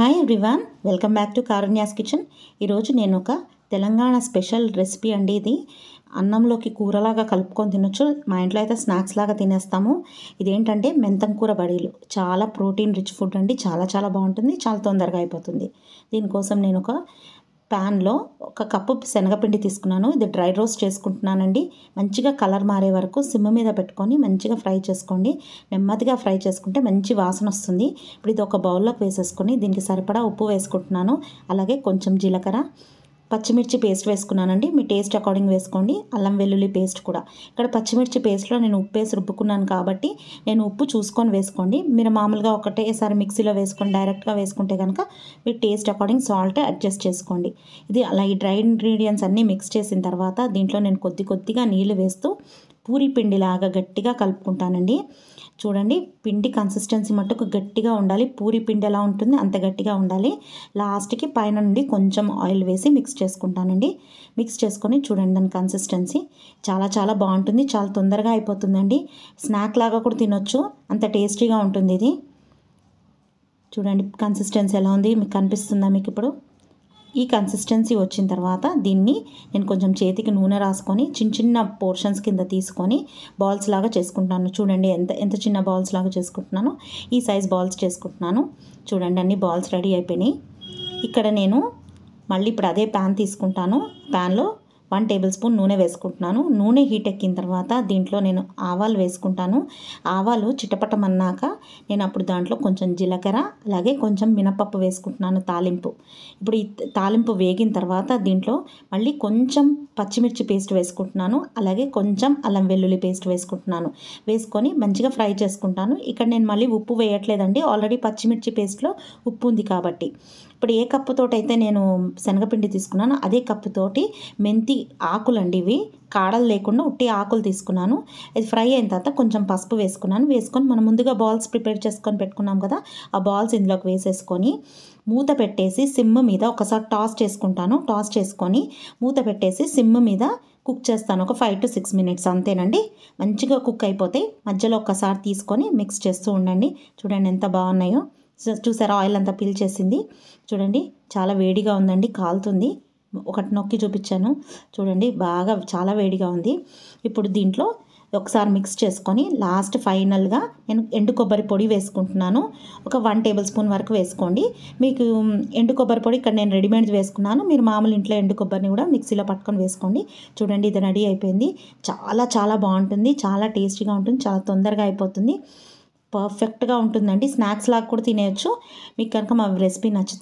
hi everyone welcome back to Karunya's kitchen ఈరోజు నేను ఒక తెలంగాణ స్పెషల్ రెసిపీ అండి ఇది అన్నంలోకి కూరలాగా కలుపుకొని తినొచ్చు మా ఇంట్లో అయితే స్నాక్స్ లాగా తినేస్తాము ఇదేంటంటే మెంతం కూర బడీలు చాలా ప్రోటీన్ రిచ్ ఫుడ్ అండి చాలా చాలా బాగుంటుంది చాలా తొందరగా అయిపోతుంది దీనికోసం నేను ఒక ప్యాన్లో ఒక కప్పు శనగపిండి తీసుకున్నాను ఇది డ్రై రోస్ట్ చేసుకుంటున్నానండి మంచిగా కలర్ మారే వరకు సిమ్ మీద పెట్టుకొని మంచిగా ఫ్రై చేసుకోండి నెమ్మదిగా ఫ్రై చేసుకుంటే మంచి వాసన వస్తుంది ఇప్పుడు ఇది ఒక బౌల్లోకి వేసేసుకొని దీనికి సరిపడా ఉప్పు వేసుకుంటున్నాను అలాగే కొంచెం జీలకర్ర పచ్చిమిర్చి పేస్ట్ వేసుకున్నానండి మీ టేస్ట్ అకార్డింగ్ వేసుకోండి అల్లం వెల్లుల్లి పేస్ట్ కూడా ఇక్కడ పచ్చిమిర్చి పేస్ట్లో నేను ఉప్పు వేసి రుబ్బుకున్నాను కాబట్టి నేను ఉప్పు చూసుకొని వేసుకోండి మీరు మామూలుగా ఒకటేసారి మిక్సీలో వేసుకొని డైరెక్ట్గా వేసుకుంటే కనుక మీ టేస్ట్ అకార్డింగ్ సాల్ట్ అడ్జస్ట్ చేసుకోండి ఇది అలా ఈ డ్రై ఇంగ్రీడియంట్స్ అన్నీ మిక్స్ చేసిన తర్వాత దీంట్లో నేను కొద్ది కొద్దిగా నీళ్ళు వేస్తూ పూరి పిండిలాగా గట్టిగా కలుపుకుంటానండి చూడండి పిండి కన్సిస్టెన్సీ మట్టుకు గట్టిగా ఉండాలి పూరి పిండి ఎలా ఉంటుంది అంత గట్టిగా ఉండాలి లాస్ట్కి పైన నుండి కొంచెం ఆయిల్ వేసి మిక్స్ చేసుకుంటానండి మిక్స్ చేసుకొని చూడండి దాని కన్సిస్టెన్సీ చాలా చాలా బాగుంటుంది చాలా తొందరగా అయిపోతుందండి స్నాక్ లాగా కూడా తినొచ్చు అంత టేస్టీగా ఉంటుంది ఇది చూడండి కన్సిస్టెన్సీ ఎలా ఉంది మీకు కనిపిస్తుందా మీకు ఇప్పుడు ఈ కన్సిస్టెన్సీ వచ్చిన తర్వాత దీన్ని నేను కొంచెం చేతికి నూనె రాసుకొని చిన్న చిన్న పోర్షన్స్ కింద తీసుకొని బాల్స్ లాగా చేసుకుంటున్నాను చూడండి ఎంత ఎంత చిన్న బాల్స్ లాగా చేసుకుంటున్నాను ఈ సైజ్ బాల్స్ చేసుకుంటున్నాను చూడండి అన్ని బాల్స్ రెడీ అయిపోయినాయి ఇక్కడ నేను మళ్ళీ ఇప్పుడు అదే ప్యాన్ తీసుకుంటాను ప్యాన్లో వన్ టేబుల్ స్పూన్ నూనె వేసుకుంటున్నాను నూనె హీట్ ఎక్కిన తర్వాత దీంట్లో నేను ఆవాలు వేసుకుంటాను ఆవాలు చిటపటమన్నాక నేను అప్పుడు దాంట్లో కొంచెం జీలకర్ర అలాగే కొంచెం మినపప్పు వేసుకుంటున్నాను తాలింపు ఇప్పుడు ఈ తాలింపు వేగిన తర్వాత దీంట్లో మళ్ళీ కొంచెం పచ్చిమిర్చి పేస్ట్ వేసుకుంటున్నాను అలాగే కొంచెం అల్లం వెల్లుల్లి పేస్ట్ వేసుకుంటున్నాను వేసుకొని మంచిగా ఫ్రై చేసుకుంటాను ఇక్కడ నేను మళ్ళీ ఉప్పు వేయట్లేదండి ఆల్రెడీ పచ్చిమిర్చి పేస్ట్లో ఉప్పు ఉంది కాబట్టి ఇప్పుడు ఏ కప్పుతోటైతే నేను శనగపిండి తీసుకున్నాను అదే కప్పుతోటి మెంతి ఆకులండి ఇవి కాడలు లేకుండా ఉట్టి ఆకులు తీసుకున్నాను అది ఫ్రై అయిన తర్వాత కొంచెం పసుపు వేసుకున్నాను వేసుకొని మనం ముందుగా బాల్స్ ప్రిపేర్ చేసుకొని పెట్టుకున్నాం కదా ఆ బాల్స్ ఇందులోకి వేసేసుకొని మూత పెట్టేసి సిమ్ మీద ఒకసారి టాస్ చేసుకుంటాను టాస్ చేసుకొని మూత పెట్టేసి సిమ్ మీద కుక్ చేస్తాను ఒక ఫైవ్ టు సిక్స్ మినిట్స్ అంతేనండి మంచిగా కుక్ అయిపోతే మధ్యలో ఒకసారి తీసుకొని మిక్స్ చేస్తూ ఉండండి చూడండి ఎంత బాగున్నాయో చూసారా ఆయిల్ అంతా చేసింది చూడండి చాలా వేడిగా ఉందండి కాలుతుంది ఒకటి నొక్కి చూపించాను చూడండి బాగా చాలా వేడిగా ఉంది ఇప్పుడు దీంట్లో ఒకసారి మిక్స్ చేసుకొని లాస్ట్ ఫైనల్గా నేను ఎండు కొబ్బరి పొడి వేసుకుంటున్నాను ఒక వన్ టేబుల్ స్పూన్ వరకు వేసుకోండి మీకు ఎండు కొబ్బరి పొడి ఇక్కడ నేను రెడీమేడ్ వేసుకున్నాను మీరు మామూలు ఇంట్లో ఎండు కొబ్బరిని కూడా మిక్సీలో పట్టుకొని వేసుకోండి చూడండి ఇది రెడీ అయిపోయింది చాలా చాలా బాగుంటుంది చాలా టేస్టీగా ఉంటుంది చాలా తొందరగా అయిపోతుంది పర్ఫెక్ట్గా ఉంటుందండి స్నాక్స్ లాగా కూడా తినేయచ్చు మీకు కనుక మా రెసిపీ నచ్చితే